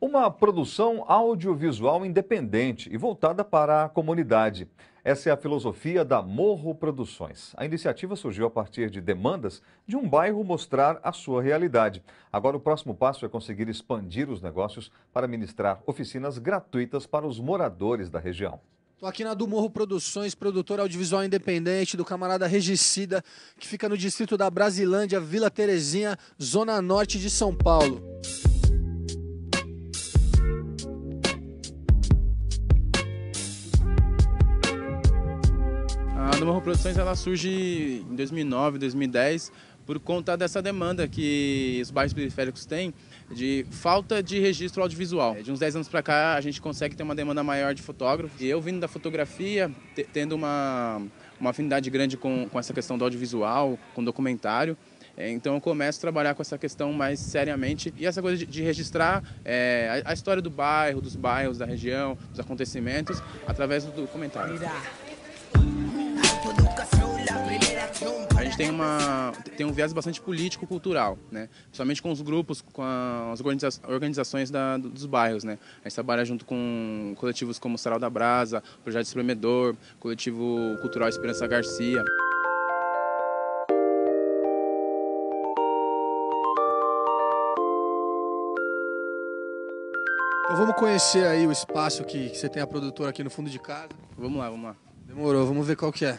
uma produção audiovisual independente e voltada para a comunidade. Essa é a filosofia da Morro Produções. A iniciativa surgiu a partir de demandas de um bairro mostrar a sua realidade. Agora, o próximo passo é conseguir expandir os negócios para ministrar oficinas gratuitas para os moradores da região. Estou aqui na do Morro Produções, produtora audiovisual independente do camarada Regicida, que fica no distrito da Brasilândia, Vila Terezinha, zona norte de São Paulo. Morro Produções ela surge em 2009, 2010 por conta dessa demanda que os bairros periféricos têm de falta de registro audiovisual. De uns 10 anos para cá, a gente consegue ter uma demanda maior de fotógrafos. E eu vindo da fotografia, tendo uma, uma afinidade grande com, com essa questão do audiovisual, com documentário, é, então eu começo a trabalhar com essa questão mais seriamente e essa coisa de, de registrar é, a, a, história do bairro, dos bairros, da região, dos acontecimentos, através do documentário. A gente tem, uma, tem um viés bastante político-cultural, né? principalmente com os grupos, com as organizações da, dos bairros. Né? A gente trabalha junto com coletivos como Sarau da Brasa, Projeto Espremedor, Coletivo Cultural Esperança Garcia. Então vamos conhecer aí o espaço que, que você tem a produtora aqui no fundo de casa. Vamos lá, vamos lá. Demorou, vamos ver qual que é.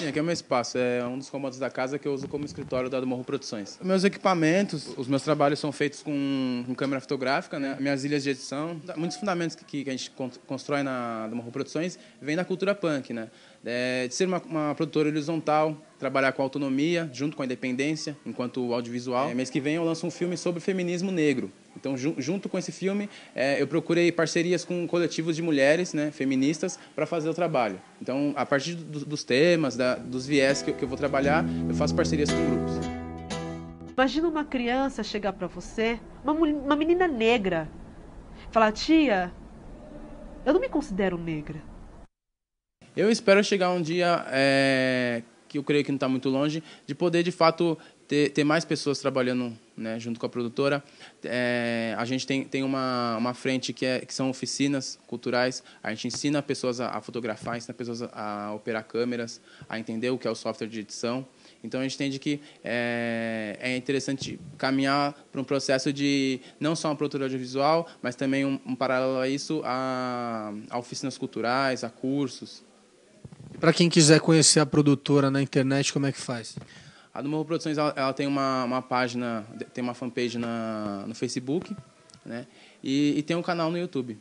Sim, aqui é o meu espaço. É um dos cômodos da casa que eu uso como escritório da do Morro Produções. Meus equipamentos, os meus trabalhos são feitos com, com câmera fotográfica, né? Minhas ilhas de edição. Muitos fundamentos que, que a gente constrói na do Morro Produções vêm da cultura punk, né? é, de ser uma, uma, produtora horizontal, trabalhar com autonomia, junto com a independência, enquanto audiovisual. É, mês que vem eu lanço um filme sobre feminismo negro. Então, ju junto com esse filme, é, eu procurei parcerias com coletivos de mulheres né, feministas para fazer o trabalho. Então, a partir do, dos temas, da, dos viés que eu, que eu vou trabalhar, eu faço parcerias com grupos. Imagina uma criança chegar para você, uma, uma menina negra, falar: Tia, eu não me considero negra. Eu espero chegar um dia, é, que eu creio que não está muito longe, de poder de fato ter, ter mais pessoas trabalhando né, junto com a produtora. É, a gente tem, tem uma, uma frente que, é, que são oficinas culturais. A gente ensina pessoas a, a fotografar, ensina pessoas a, a operar câmeras, a entender o que é o software de edição. Então a gente entende que é, é interessante caminhar para um processo de não só uma produtora audiovisual, mas também um, um paralelo a isso a, a oficinas culturais, a cursos. Para quem quiser conhecer a produtora na internet, como é que faz? A Dumorro Produções ela, ela, tem uma, uma página, tem uma fanpage na, no Facebook, né? E, e tem um canal no YouTube.